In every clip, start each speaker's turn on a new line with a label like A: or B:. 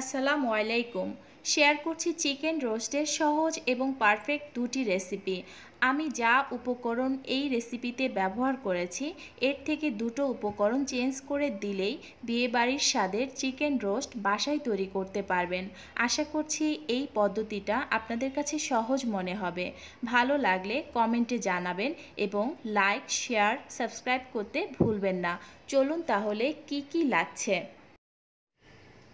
A: আসসালামু আলাইকুম শেয়ার করছি চিকেন রোস্টের সহজ এবং পারফেক্ট দুটি রেসিপি আমি যা উপকরণ এই রেসিপিতে ব্যবহার করেছি এর থেকে দুটো উপকরণ চেঞ্জ করে দিলেই বিয়েবাড়ির স্বাদের চিকেন রোস্ট বাসায় তৈরি করতে পারবেন আশা করছি এই পদ্ধতিটা আপনাদের কাছে সহজ মনে হবে ভালো লাগলে কমেন্টে জানাবেন এবং লাইক শেয়ার সাবস্ক্রাইব করতে ভুলবেন না চলুন তাহলে কি কি লাগছে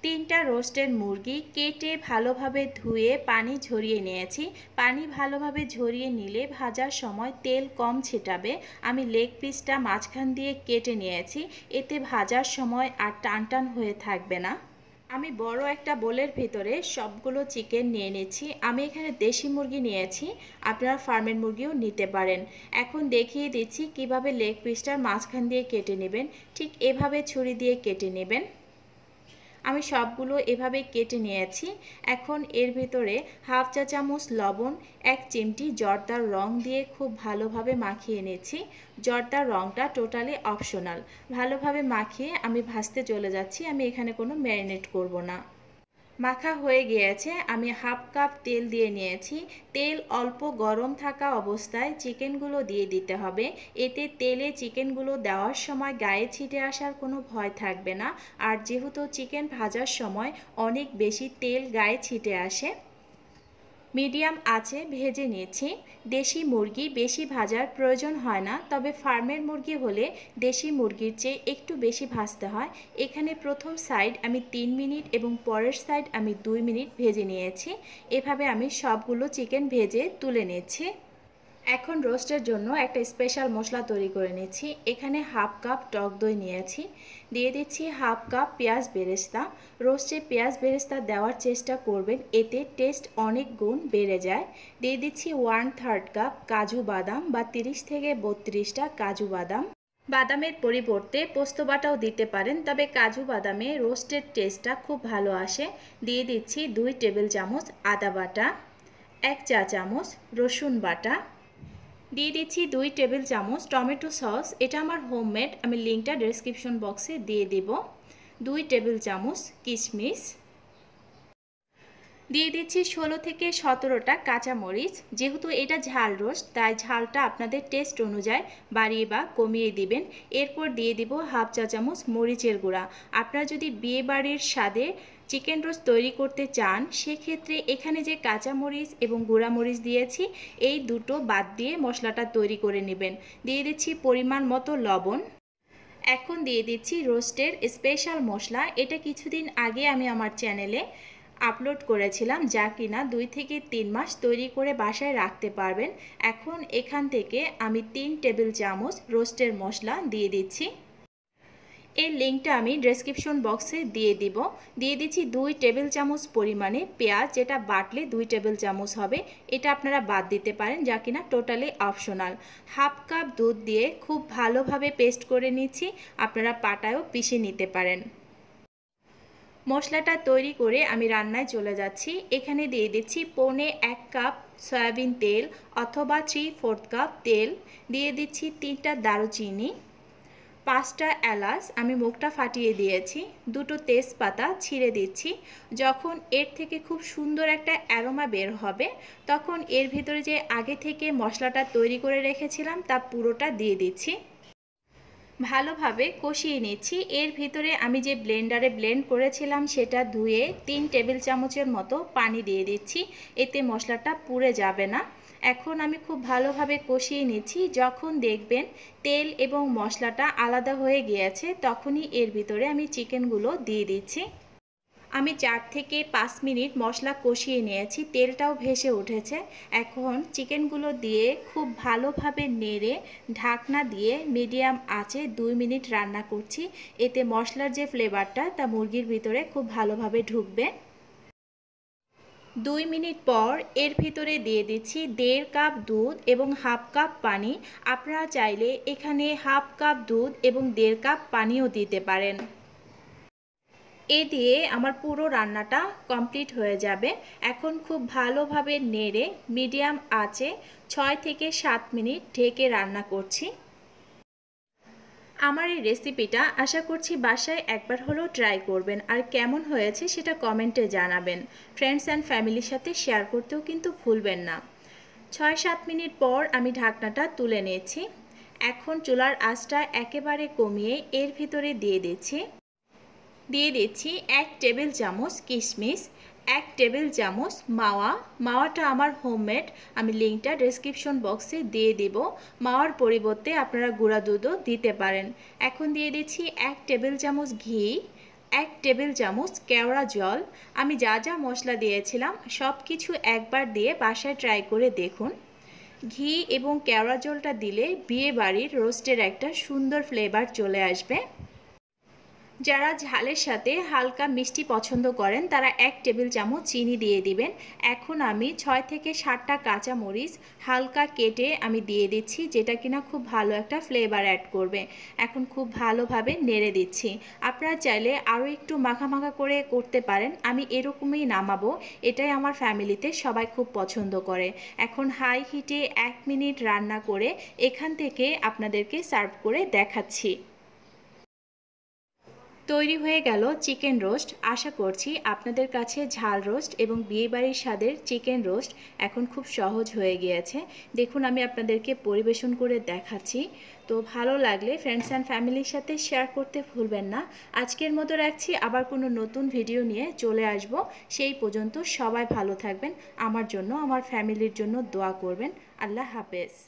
A: তিনটা রোস্টেড মুরগি কেটে ভালোভাবে ধুয়ে পানি ঝরিয়ে নিয়েছি পানি ভালোভাবে ঝরিয়ে নিলে ভাজার সময় তেল কম ছিটাবে আমি লেগ পিসটা মাঝখান দিয়ে কেটে নিয়েছি এতে ভাজার সময় আর টান টান হয়ে থাকবে না আমি বড় একটা বোলের ভিতরে সবগুলো চিকেন নিয়ে নিচ্ছি আমি এখানে দেশি মুরগি নিয়েছি আপনারা ফার্মের মুরগিও নিতে পারেন এখন দেখিয়ে দিচ্ছি কিভাবে লেগ পিসটার মাঝখান দিয়ে কেটে নেবেন ঠিক এভাবে ছুরি দিয়ে কেটে নেবেন আমি সবগুলো এভাবে কেটে নিয়েছি এখন এর ভেতরে হাফ চা চামচ লবণ এক চিমটি জর্দার রং দিয়ে খুব ভালোভাবে মাখিয়ে নিয়েছি জর্দার রংটা টোটালি অপশনাল ভালোভাবে মাখিয়ে আমি ভাজতে চলে যাচ্ছি আমি এখানে কোনো ম্যারিনেট করব না মাখা হয়ে গিয়েছে আমি হাফ কাপ তেল দিয়ে নিয়েছি তেল অল্প গরম থাকা অবস্থায় চিকেনগুলো দিয়ে দিতে হবে এতে তেলে চিকেনগুলো দেওয়ার সময় গায়ে ছিটে আসার কোনো ভয় থাকবে না আর যেহেতু চিকেন ভাজার সময় অনেক বেশি তেল গায়ে ছিটে আসে মিডিয়াম আছে ভেজে নিয়েছি দেশি মুরগি বেশি ভাজার প্রয়োজন হয় না তবে ফার্মের মুরগি হলে দেশি মুরগির চেয়ে একটু বেশি ভাজতে হয় এখানে প্রথম সাইড আমি তিন মিনিট এবং পরের সাইড আমি দুই মিনিট ভেজে নিয়েছি এভাবে আমি সবগুলো চিকেন ভেজে তুলে নিয়েছি এখন রোস্টের জন্য একটা স্পেশাল মশলা তৈরি করে নিচ্ছি এখানে হাফ কাপ টক দই নিয়েছি দিয়ে দিচ্ছি হাফ কাপ পেঁয়াজ বেরেস্তা রোস্টে পেঁয়াজ বেরেস্তা দেওয়ার চেষ্টা করবেন এতে টেস্ট অনেক গুণ বেড়ে যায় দিয়ে দিচ্ছি ওয়ান থার্ড কাপ কাজু বাদাম বা তিরিশ থেকে বত্রিশটা কাজু বাদাম বাদামের পরিবর্তে পোস্ত বাটাও দিতে পারেন তবে কাজু বাদামে রোস্টের টেস্টটা খুব ভালো আসে দিয়ে দিচ্ছি দুই টেবিল চামচ আদা বাটা এক চা চামচ রসুন বাটা দিয়ে দিচ্ছি দুই টেবিল চামচ টমেটো সস এটা আমার হোমমেড আমি লিঙ্কটা ডেসক্রিপশন বক্সে দিয়ে দেব দুই টেবিল চামচ কিশমিশ দিয়ে দিচ্ছি ষোলো থেকে সতেরোটা কাঁচামরিচ যেহেতু এটা ঝাল রোস্ট তাই ঝালটা আপনাদের টেস্ট অনুযায়ী বাড়িয়ে বা কমিয়ে দিবেন এরপর দিয়ে দিব হাফ চা চামচ মরিচের গুঁড়া আপনারা যদি বিয়ে বাড়ির স্বাদে চিকেন রোস্ট তৈরি করতে চান সেক্ষেত্রে এখানে যে কাঁচামরিচ এবং মরিচ দিয়েছি এই দুটো বাদ দিয়ে মশলাটা তৈরি করে নেবেন দিয়ে দিচ্ছি পরিমাণ মতো লবণ এখন দিয়ে দিচ্ছি রোস্টের স্পেশাল মশলা এটা কিছুদিন আগে আমি আমার চ্যানেলে আপলোড করেছিলাম যা কিনা দুই থেকে তিন মাস তৈরি করে বাসায় রাখতে পারবেন এখন এখান থেকে আমি তিন টেবিল চামচ রোস্টের মশলা দিয়ে দিচ্ছি এর লিঙ্কটা আমি ডেসক্রিপশন বক্সে দিয়ে দিব দিয়ে দিচ্ছি দুই টেবিল চামচ পরিমাণে পেঁয়াজ যেটা বাটলে দুই টেবিল চামচ হবে এটা আপনারা বাদ দিতে পারেন যা কিনা টোটালি অপশনাল হাফ কাপ দুধ দিয়ে খুব ভালোভাবে পেস্ট করে নিচ্ছি আপনারা পাটায়ও পিষে নিতে পারেন মশলাটা তৈরি করে আমি রান্নায় চলে যাচ্ছি এখানে দিয়ে দিচ্ছি পৌনে এক কাপ সয়াবিন তেল অথবা থ্রি ফোর্থ কাপ তেল দিয়ে দিচ্ছি তিনটা দারুচিনি পাঁচটা এলাচ আমি মুখটা ফাটিয়ে দিয়েছি দুটো তেজপাতা ছিঁড়ে দিচ্ছি যখন এর থেকে খুব সুন্দর একটা অ্যারোমা বের হবে তখন এর ভিতরে যে আগে থেকে মশলাটা তৈরি করে রেখেছিলাম তা পুরোটা দিয়ে দিচ্ছি ভালোভাবে কষিয়ে নিচ্ছি এর ভিতরে আমি যে ব্লেন্ডারে ব্লেন্ড করেছিলাম সেটা ধুয়ে তিন টেবিল চামচের মতো পানি দিয়ে দিচ্ছি এতে মশলাটা পুড়ে যাবে না এখন আমি খুব ভালোভাবে কষিয়ে নিচ্ছি যখন দেখবেন তেল এবং মশলাটা আলাদা হয়ে গিয়েছে তখনই এর ভিতরে আমি চিকেনগুলো দিয়ে দিচ্ছি আমি চার থেকে পাঁচ মিনিট মশলা কষিয়ে নিয়েছি তেলটাও ভেসে উঠেছে এখন চিকেনগুলো দিয়ে খুব ভালোভাবে নেড়ে ঢাকনা দিয়ে মিডিয়াম আঁচে দুই মিনিট রান্না করছি এতে মশলার যে ফ্লেভারটা তা মুরগির ভিতরে খুব ভালোভাবে ঢুকবে দুই মিনিট পর এর ভিতরে দিয়ে দিচ্ছি দেড় কাপ দুধ এবং হাফ কাপ পানি আপনারা চাইলে এখানে হাফ কাপ দুধ এবং দেড় কাপ পানিও দিতে পারেন এ দিয়ে আমার পুরো রান্নাটা কমপ্লিট হয়ে যাবে এখন খুব ভালোভাবে নেড়ে মিডিয়াম আঁচে ছয় থেকে সাত মিনিট ঢেকে রান্না করছি আমার এই রেসিপিটা আশা করছি বাসায় একবার হলেও ট্রাই করবেন আর কেমন হয়েছে সেটা কমেন্টে জানাবেন ফ্রেন্ডস অ্যান্ড ফ্যামিলির সাথে শেয়ার করতেও কিন্তু ভুলবেন না ছয় সাত মিনিট পর আমি ঢাকনাটা তুলে নিয়েছি এখন চুলার আঁচটা একেবারে কমিয়ে এর ভিতরে দিয়ে দিচ্ছি দিয়ে দিচ্ছি এক টেবিল চামচ কিশমিশ এক টেবিল চামচ মাওয়া মাওয়াটা আমার হোমমেড আমি লিঙ্কটা ডেসক্রিপশন বক্সে দিয়ে দেব মাওয়ার পরিবর্তে আপনারা গুঁড়া দুধও দিতে পারেন এখন দিয়ে দিচ্ছি এক টেবিল চামচ ঘি এক টেবিল চামচ কেওড়া জল আমি যা যা মশলা দিয়েছিলাম সব কিছু একবার দিয়ে বাসায় ট্রাই করে দেখুন ঘি এবং কেওড়া জলটা দিলে বিয়ে বাড়ির রোস্টের একটা সুন্দর ফ্লেভার চলে আসবে যারা ঝালের সাথে হালকা মিষ্টি পছন্দ করেন তারা এক টেবিল চামচ চিনি দিয়ে দিবেন এখন আমি ছয় থেকে সাতটা কাঁচা মরিচ হালকা কেটে আমি দিয়ে দিচ্ছি যেটা কিনা খুব ভালো একটা ফ্লেভার অ্যাড করবে এখন খুব ভালোভাবে নেড়ে দিচ্ছি আপনারা চাইলে আরও একটু মাখা করে করতে পারেন আমি এরকমই নামাবো এটাই আমার ফ্যামিলিতে সবাই খুব পছন্দ করে এখন হাই হিটে এক মিনিট রান্না করে এখান থেকে আপনাদেরকে সার্ভ করে দেখাচ্ছি তৈরি হয়ে গেল চিকেন রোস্ট আশা করছি আপনাদের কাছে ঝাল রোস্ট এবং বিয়েবাড়ির স্বাদের চিকেন রোস্ট এখন খুব সহজ হয়ে গিয়েছে দেখুন আমি আপনাদেরকে পরিবেশন করে দেখাচ্ছি তো ভালো লাগলে ফ্রেন্ডস অ্যান্ড ফ্যামিলির সাথে শেয়ার করতে ভুলবেন না আজকের মতো রাখছি আবার কোনো নতুন ভিডিও নিয়ে চলে আসব সেই পর্যন্ত সবাই ভালো থাকবেন আমার জন্য আমার ফ্যামিলির জন্য দোয়া করবেন আল্লাহ হাফেজ